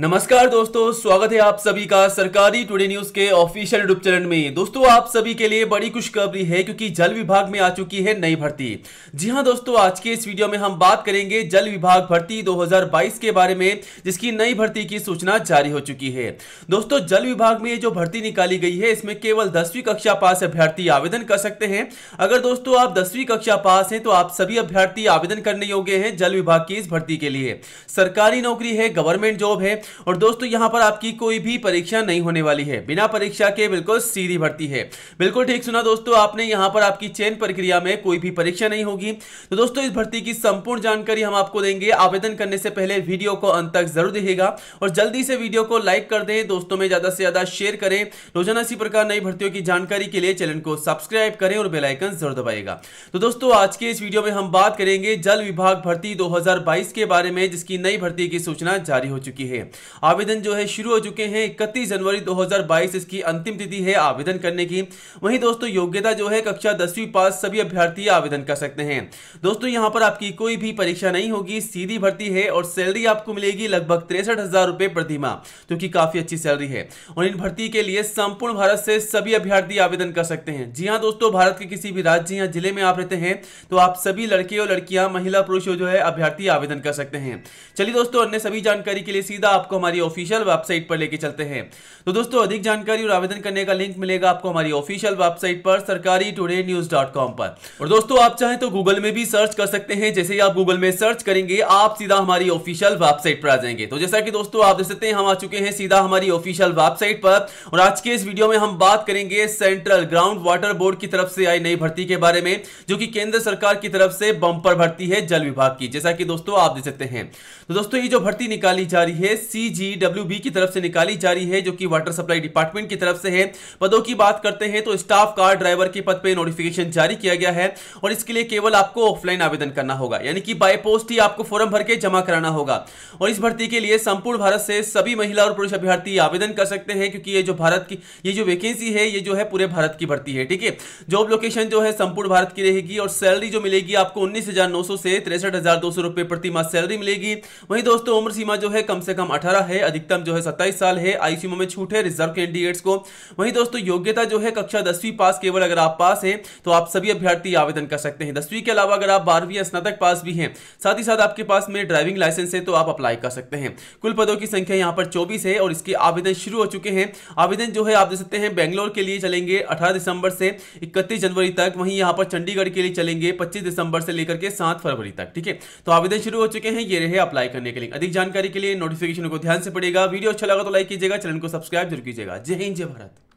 नमस्कार दोस्तों स्वागत है आप सभी का सरकारी टुडे न्यूज के ऑफिशियल यूट्यूब चैनल में दोस्तों आप सभी के लिए बड़ी खुशखबरी है क्योंकि जल विभाग में आ चुकी है नई भर्ती जी हां दोस्तों आज के इस वीडियो में हम बात करेंगे जल विभाग भर्ती 2022 के बारे में जिसकी नई भर्ती की सूचना जारी हो चुकी है दोस्तों जल विभाग में जो भर्ती निकाली गई है इसमें केवल दसवीं कक्षा पास अभ्यर्थी आवेदन कर सकते हैं अगर दोस्तों आप दसवीं कक्षा पास है तो आप सभी अभ्यर्थी आवेदन करने योग्य है जल विभाग की इस भर्ती के लिए सरकारी नौकरी है गवर्नमेंट जॉब है और दोस्तों यहाँ पर आपकी कोई भी परीक्षा नहीं होने वाली है बिना परीक्षा के बिल्कुल सीधी भर्ती है बिल्कुल ठीक सुना दोस्तों आपने यहाँ पर आपकी चयन प्रक्रिया में कोई भी परीक्षा नहीं होगी तो दोस्तों इस भर्ती की संपूर्ण जानकारी हम आपको देंगे आवेदन करने से पहले वीडियो को अंत तक जरूर दिखेगा और जल्दी से वीडियो को लाइक कर दें दोस्तों में ज्यादा से ज्यादा शेयर करें रोजाना इसी प्रकार नई भर्तियों की जानकारी के लिए चैनल को सब्सक्राइब करें और बेलाइकन जरूर दबाएगा तो दोस्तों आज के इस वीडियो में हम बात करेंगे जल विभाग भर्ती 2022 के बारे में जिसकी नई भर्ती की सूचना जारी हो चुकी है आवेदन जो है शुरू हो चुके हैं इकतीस जनवरी 2022 इसकी अंतिम तिथि है आवेदन करने की वहीं दोस्तों योग्यता जो है कक्षा दसवीं पास सभी अभ्यर्थी आवेदन कर सकते हैं दोस्तों यहाँ पर आपकी कोई भी परीक्षा नहीं होगी सीधी भर्ती है और सैलरी आपको मिलेगी लगभग तिरसठ हजार रुपए प्रति जो की काफी अच्छी सैलरी है और इन भर्ती के लिए संपूर्ण भारत से सभी अभ्यर्थी आवेदन कर सकते हैं जी हाँ दोस्तों भारत के किसी भी राज्य या जिले में आप रहते हैं तो आप सभी लड़के और लड़कियां महिला पुरुष जो है अभ्यर्थी आवेदन कर सकते हैं चलिए दोस्तों अन्य सभी जानकारी के लिए सीधा आपको हमारी ऑफिशियल वेबसाइट पर लेके चलते हैं तो दोस्तों अधिक जानकारी और आवेदन करने का लिंक मिलेगा आपको हमारी ऑफिशियल वेबसाइट पर सरकारी टूडे न्यूज डॉट कॉम पर और दोस्तों आप चाहें तो गूगल में भी सर्च कर सकते हैं जैसे ही आप गूगल में सर्च करेंगे आप सीधा हमारी ऑफिशियल वेबसाइट पर आ जाएंगे तो जैसा कि दोस्तों आप देख सकते हैं हम आ चुके हैं सीधा हमारी ऑफिशियल वेबसाइट पर और आज के इस वीडियो में हम बात करेंगे सेंट्रल ग्राउंड वाटर बोर्ड की तरफ से आई नई भर्ती के बारे में जो कि केंद्र सरकार की तरफ से बंपर भर्ती है जल विभाग की जैसा कि दोस्तों आप देख सकते हैं तो दोस्तों ये जो भर्ती निकाली जा रही है सीजीडब्ल्यूबी की तरफ से निकाली जा रही है जो कि वाटर सप्लाई डिपार्टमेंट की तरफ से है पदों की बात करते हैं तो स्टाफ कार ड्राइवर के पद पर नोटिफिकेशन जारी किया गया है और इसके लिए केवल आपको ऑफलाइन आवेदन करना होगा यानी कि बाय पोस्ट ही आपको फॉर्म भर के जमा कराना होगा और इस भर्ती के लिए संपूर्ण भारत से सभी महिला और पुरुष अभ्यर्थी आवेदन कर सकते हैं क्योंकि ये जो भारत की ये जो वैकेंसी है ये जो है पूरे भारत की भर्ती है ठीक है जॉब लोकेशन जो है संपूर्ण भारत की रहेगी और सैलरी जो मिलेगी आपको उन्नीस से तिरसठ रुपए प्रति सैलरी मिलेगी वहीं दोस्तों उम्र सीमा जो है कम से कम अठारह है अधिकतम जो है सत्ताईस साल है आईसीयू में छूट है रिजर्व कैंडिडेट्स को वहीं दोस्तों योग्यता जो है कक्षा दसवीं पास केवल अगर आप पास है तो आप सभी अभ्यर्थी आवेदन कर सकते हैं दसवीं के अलावा अगर आप बारहवीं स्नातक पास भी हैं साथ ही साथ आपके पास में ड्राइविंग लाइसेंस है तो आप अप्लाई कर सकते हैं कुल पदों की संख्या यहाँ पर चौबीस है और इसके आवेदन शुरू हो चुके हैं आवेदन जो है आप देख सकते हैं बैंगलोर के लिए चलेंगे अठारह दिसंबर से इकतीस जनवरी तक वहीं यहाँ पर चंडीगढ़ के लिए चलेंगे पच्चीस दिसंबर से लेकर के सात फरवरी तक ठीक है तो आवेदन शुरू हो चुके हैं ये रहे अप्लाई करने के लिए अधिक जानकारी के लिए नोटिफिकेशन वीडियो को ध्यान से पड़ेगा वीडियो अच्छा लगा तो लाइक कीजिएगा चैनल को सब्सक्राइब जरूर कीजिएगा जय हिंद जय भारत